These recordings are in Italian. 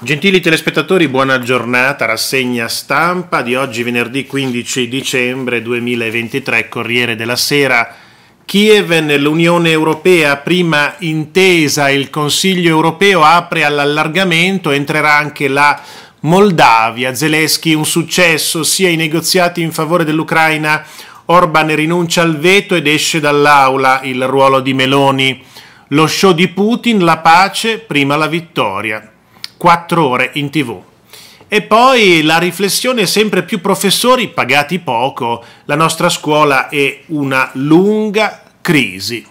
Gentili telespettatori, buona giornata, rassegna stampa di oggi venerdì 15 dicembre 2023, Corriere della Sera. Kiev nell'Unione Europea, prima intesa, il Consiglio Europeo apre all'allargamento, entrerà anche la Moldavia. Zelensky un successo sia i negoziati in favore dell'Ucraina, Orban rinuncia al veto ed esce dall'aula il ruolo di Meloni. Lo show di Putin, la pace, prima la vittoria. 4 ore in tv. E poi la riflessione sempre più professori pagati poco, la nostra scuola è una lunga crisi.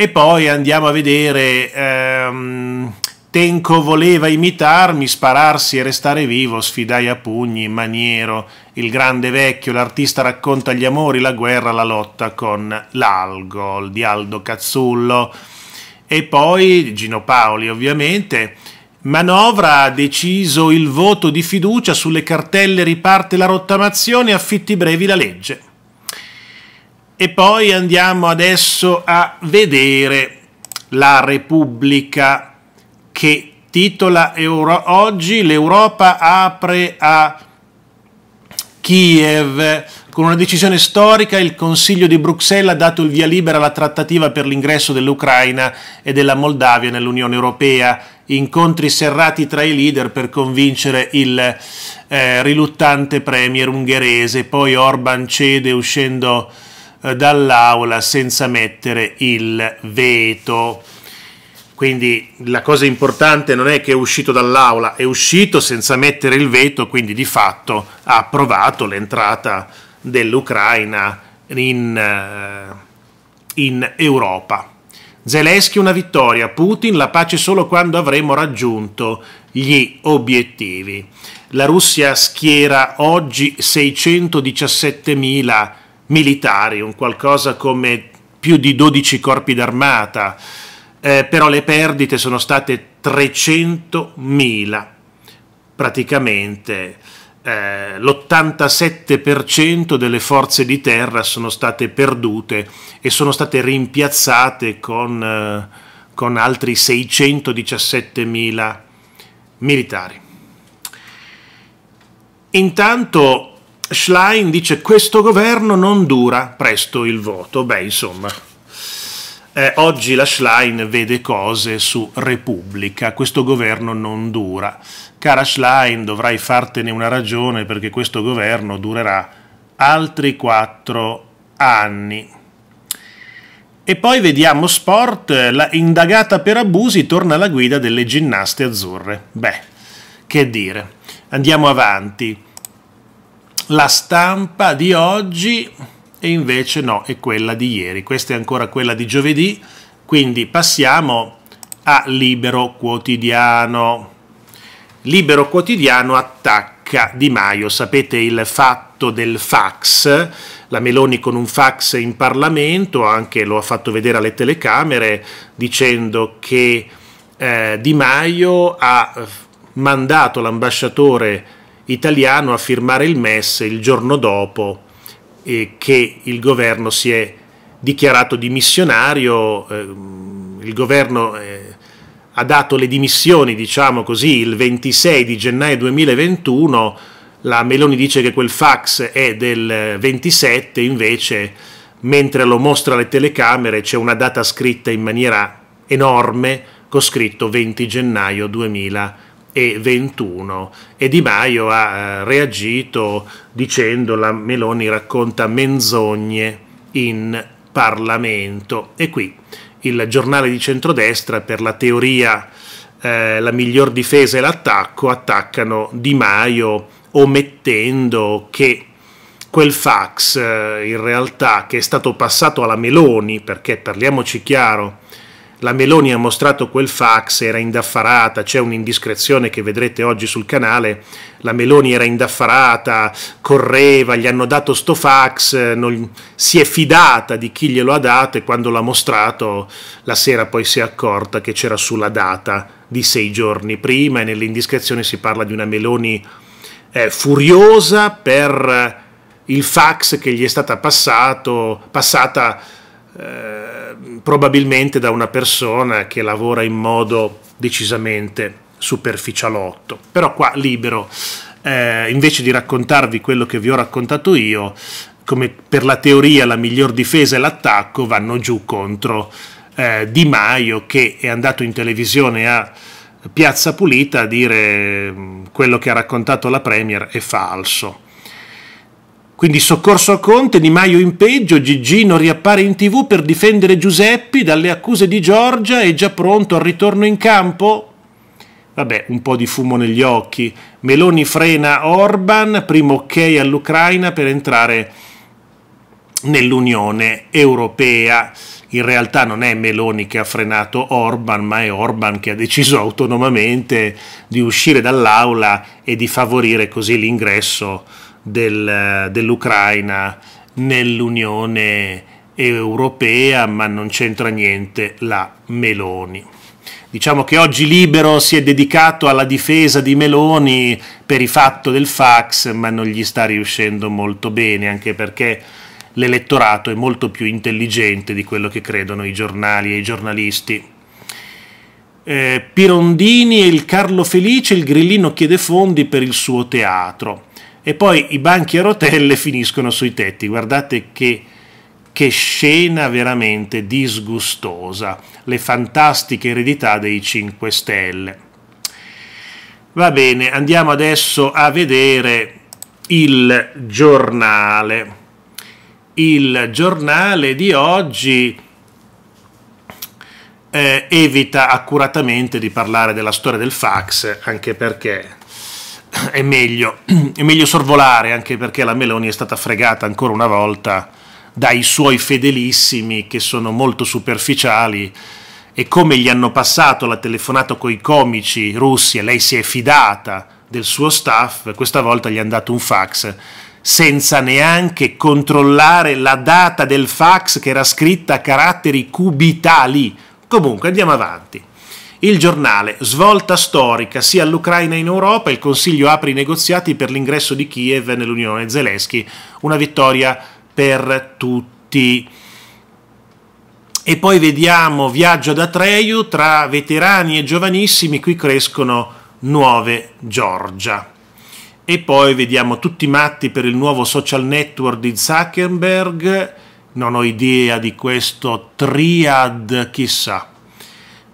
E poi andiamo a vedere, ehm, Tenco voleva imitarmi, spararsi e restare vivo, sfidai a pugni, maniero, il grande vecchio, l'artista racconta gli amori, la guerra, la lotta con l'algol di Aldo Cazzullo. E poi Gino Paoli ovviamente Manovra ha deciso il voto di fiducia sulle cartelle riparte la rottamazione, affitti brevi la legge. E poi andiamo adesso a vedere la Repubblica che titola Euro- oggi l'Europa apre a Kiev con una decisione storica il Consiglio di Bruxelles ha dato il via libera alla trattativa per l'ingresso dell'Ucraina e della Moldavia nell'Unione Europea, incontri serrati tra i leader per convincere il eh, riluttante premier ungherese, poi Orban cede uscendo eh, dall'aula senza mettere il veto. Quindi la cosa importante non è che è uscito dall'aula, è uscito senza mettere il veto, quindi di fatto ha approvato l'entrata dell'Ucraina in, eh, in Europa. Zelensky una vittoria, Putin la pace solo quando avremo raggiunto gli obiettivi. La Russia schiera oggi 617.000 militari, un qualcosa come più di 12 corpi d'armata, eh, però le perdite sono state 300.000 praticamente. Eh, l'87% delle forze di terra sono state perdute e sono state rimpiazzate con, eh, con altri 617.000 militari. Intanto Schlein dice questo governo non dura presto il voto. Beh, insomma, eh, oggi la Schlein vede cose su Repubblica, questo governo non dura. Cara Schlein, dovrai fartene una ragione perché questo governo durerà altri quattro anni. E poi vediamo sport, la indagata per abusi torna alla guida delle ginnaste azzurre. Beh, che dire. Andiamo avanti. La stampa di oggi e invece no, è quella di ieri. Questa è ancora quella di giovedì, quindi passiamo a Libero Quotidiano. Libero Quotidiano attacca Di Maio, sapete il fatto del fax, la Meloni con un fax in Parlamento, anche lo ha fatto vedere alle telecamere, dicendo che eh, Di Maio ha mandato l'ambasciatore italiano a firmare il MES il giorno dopo eh, che il governo si è dichiarato dimissionario, eh, il governo eh, ha dato le dimissioni, diciamo così, il 26 di gennaio 2021, la Meloni dice che quel fax è del 27, invece mentre lo mostra alle telecamere c'è una data scritta in maniera enorme, con scritto 20 gennaio 2021 e 21 e Di Maio ha eh, reagito dicendo la Meloni racconta menzogne in Parlamento e qui il giornale di centrodestra per la teoria eh, la miglior difesa e l'attacco attaccano Di Maio omettendo che quel fax eh, in realtà che è stato passato alla Meloni perché parliamoci chiaro la Meloni ha mostrato quel fax, era indaffarata, c'è un'indiscrezione che vedrete oggi sul canale, la Meloni era indaffarata, correva, gli hanno dato sto fax, non, si è fidata di chi glielo ha dato e quando l'ha mostrato la sera poi si è accorta che c'era sulla data di sei giorni prima e nell'indiscrezione si parla di una Meloni eh, furiosa per eh, il fax che gli è stata passato, passata... Eh, probabilmente da una persona che lavora in modo decisamente superficialotto. Però qua libero, eh, invece di raccontarvi quello che vi ho raccontato io, come per la teoria la miglior difesa è l'attacco, vanno giù contro eh, Di Maio che è andato in televisione a Piazza Pulita a dire mm, quello che ha raccontato la Premier è falso quindi soccorso a Conte, Di Maio in peggio, Gigino riappare in tv per difendere Giuseppi dalle accuse di Giorgia e già pronto al ritorno in campo? Vabbè, un po' di fumo negli occhi. Meloni frena Orban, primo ok all'Ucraina per entrare nell'Unione Europea. In realtà non è Meloni che ha frenato Orban, ma è Orban che ha deciso autonomamente di uscire dall'aula e di favorire così l'ingresso del, dell'Ucraina nell'Unione Europea, ma non c'entra niente la Meloni. Diciamo che oggi Libero si è dedicato alla difesa di Meloni per il fatto del fax, ma non gli sta riuscendo molto bene, anche perché l'elettorato è molto più intelligente di quello che credono i giornali e i giornalisti. Eh, Pirondini e il Carlo Felice, il grillino chiede fondi per il suo teatro e poi i banchi a rotelle finiscono sui tetti. Guardate che, che scena veramente disgustosa, le fantastiche eredità dei 5 Stelle. Va bene, andiamo adesso a vedere il giornale. Il giornale di oggi eh, evita accuratamente di parlare della storia del fax, anche perché è meglio, è meglio sorvolare anche perché la Meloni è stata fregata ancora una volta dai suoi fedelissimi che sono molto superficiali e come gli hanno passato la telefonata coi comici russi e lei si è fidata del suo staff, questa volta gli hanno dato un fax senza neanche controllare la data del fax che era scritta a caratteri cubitali. Comunque andiamo avanti. Il giornale, svolta storica sia all'Ucraina in Europa, il Consiglio apre i negoziati per l'ingresso di Kiev nell'Unione Zelensky, una vittoria per tutti. E poi vediamo Viaggio ad Atreyu, tra veterani e giovanissimi, qui crescono nuove Giorgia. E poi vediamo tutti matti per il nuovo social network di Zuckerberg, non ho idea di questo triad, chissà.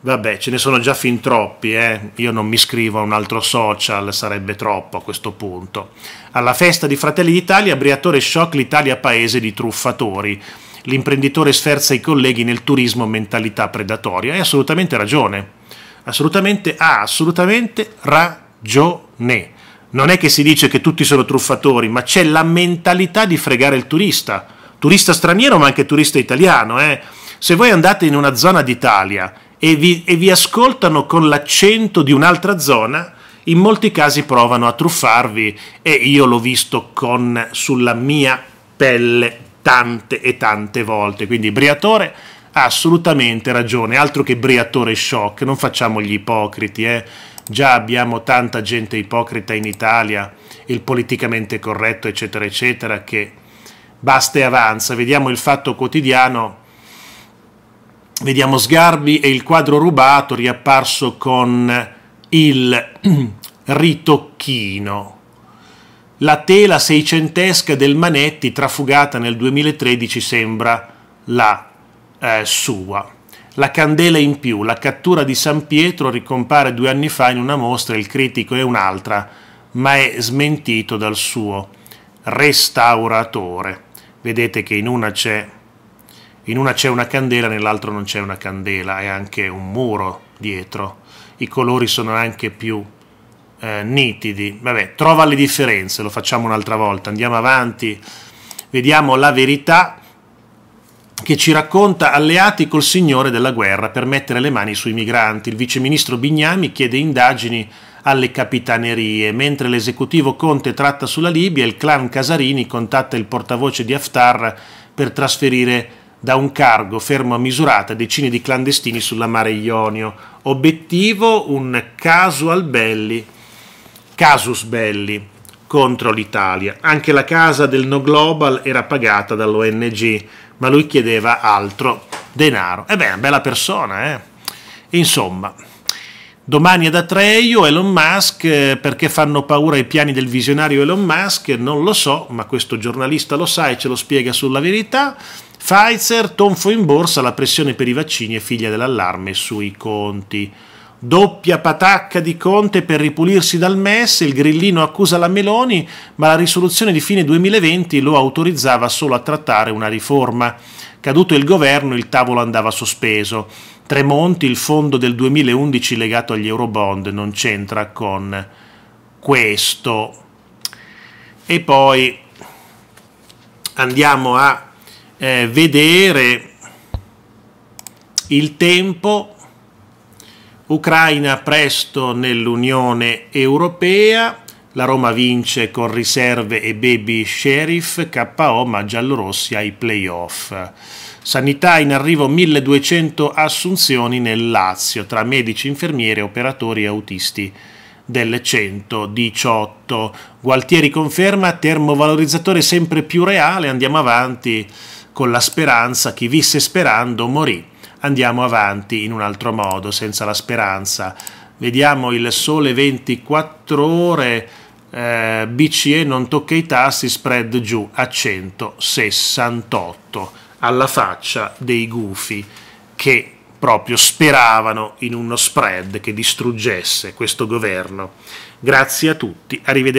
Vabbè, ce ne sono già fin troppi, eh? io non mi iscrivo a un altro social, sarebbe troppo a questo punto. Alla festa di Fratelli d'Italia, Briatore shock l'Italia paese di truffatori. L'imprenditore sferza i colleghi nel turismo mentalità predatoria. Hai assolutamente ragione, assolutamente ha ah, assolutamente ragione. Non è che si dice che tutti sono truffatori, ma c'è la mentalità di fregare il turista, turista straniero ma anche turista italiano. Eh? Se voi andate in una zona d'Italia e vi, e vi ascoltano con l'accento di un'altra zona, in molti casi provano a truffarvi e io l'ho visto con, sulla mia pelle tante e tante volte. Quindi Briatore ha assolutamente ragione, altro che Briatore shock, non facciamo gli ipocriti, eh. Già abbiamo tanta gente ipocrita in Italia, il politicamente corretto, eccetera, eccetera, che basta e avanza. Vediamo il fatto quotidiano vediamo Sgarbi e il quadro rubato riapparso con il ritocchino. La tela seicentesca del Manetti, trafugata nel 2013, sembra la eh, sua. La candela in più, la cattura di San Pietro ricompare due anni fa in una mostra, il critico è un'altra, ma è smentito dal suo restauratore. Vedete che in una c'è in una c'è una candela, nell'altro non c'è una candela, è anche un muro dietro, i colori sono anche più eh, nitidi. Vabbè, trova le differenze, lo facciamo un'altra volta, andiamo avanti, vediamo la verità che ci racconta alleati col signore della guerra per mettere le mani sui migranti. Il viceministro Bignami chiede indagini alle capitanerie, mentre l'esecutivo Conte tratta sulla Libia, il clan Casarini contatta il portavoce di Haftar per trasferire da un cargo fermo a misurata decine di clandestini sulla mare Ionio. Obiettivo un casual belli, casus belli contro l'Italia. Anche la casa del No Global era pagata dall'ONG, ma lui chiedeva altro denaro. E eh beh, bella persona, eh? Insomma. Domani ad Atreio, Elon Musk, eh, perché fanno paura i piani del visionario Elon Musk? Non lo so, ma questo giornalista lo sa e ce lo spiega sulla verità. Pfizer, tonfo in borsa, la pressione per i vaccini è figlia dell'allarme sui conti. Doppia patacca di Conte per ripulirsi dal MES, il grillino accusa la Meloni, ma la risoluzione di fine 2020 lo autorizzava solo a trattare una riforma. Caduto il governo, il tavolo andava sospeso. Tremonti, il fondo del 2011 legato agli Eurobond non c'entra con questo. E poi andiamo a eh, vedere il tempo. Ucraina presto nell'Unione Europea la Roma vince con riserve e baby sheriff, KO ma giallorossi ai playoff. Sanità in arrivo 1200 assunzioni nel Lazio tra medici, infermieri, operatori e autisti del 118. Gualtieri conferma termovalorizzatore sempre più reale, andiamo avanti con la speranza, chi visse sperando morì. Andiamo avanti in un altro modo, senza la speranza. Vediamo il sole 24 ore eh, BCE non tocca i tassi, spread giù a 168 alla faccia dei gufi che proprio speravano in uno spread che distruggesse questo governo. Grazie a tutti, arrivederci.